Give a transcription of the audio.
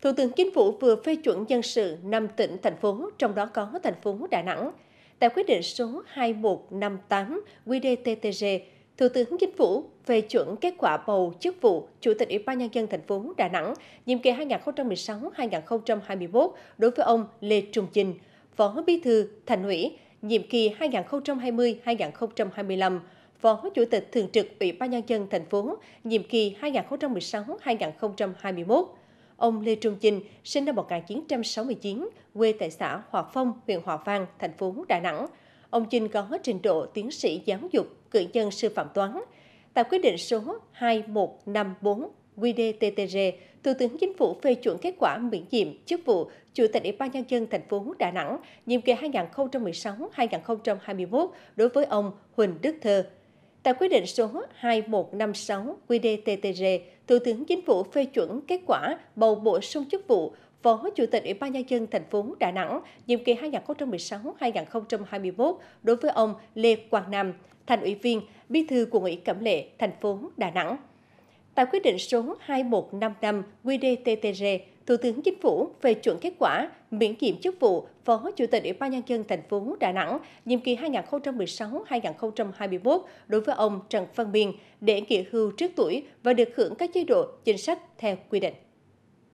Thủ tướng Chính phủ vừa phê chuẩn dân sự 5 tỉnh, thành phố, trong đó có thành phố Đà Nẵng. Tại quyết định số 2158 QDTTG, Thủ tướng Chính phủ phê chuẩn kết quả bầu chức vụ Chủ tịch Ủy ban Nhân dân thành phố Đà Nẵng nhiệm kỳ 2016-2021 đối với ông Lê Trung Chinh, Phó Bí thư Thành ủy, nhiệm kỳ 2020-2025, Phó Chủ tịch Thường trực Ủy ban Nhân dân thành phố, nhiệm kỳ 2016-2021. Ông Lê Trung Chinh, sinh năm 1969, quê tại xã Hòa Phong, huyện Hòa Vang, thành phố Đà Nẵng. Ông Chinh có trình độ tiến sĩ giáo dục, cử nhân sư phạm toán. Tại quyết định số 2154 QDTTG, Thủ tướng Chính phủ phê chuẩn kết quả miễn nhiệm chức vụ Chủ tịch Ủy ban Nhân dân thành phố Đà Nẵng nhiệm kỳ 2016-2021 đối với ông Huỳnh Đức Thơ, Tại quyết định số 2156 QDTTG, Thủ tướng Chính phủ phê chuẩn kết quả bầu bổ sung chức vụ Phó Chủ tịch Ủy ban nhân dân thành phố Đà Nẵng nhiệm kỳ 2016-2021 đối với ông Lê Quang Nam, thành ủy viên, bí thư của ủy Cẩm Lệ, thành phố Đà Nẵng. Tại quyết định số 2155 QDTTG, Thủ tướng Chính phủ về chuẩn kết quả miễn kiểm chức vụ Phó Chủ tịch Ủy ban nhân dân thành phố Đà Nẵng nhiệm kỳ 2016-2021 đối với ông Trần Văn Biên để nghỉ hưu trước tuổi và được hưởng các chế độ chính sách theo quy định.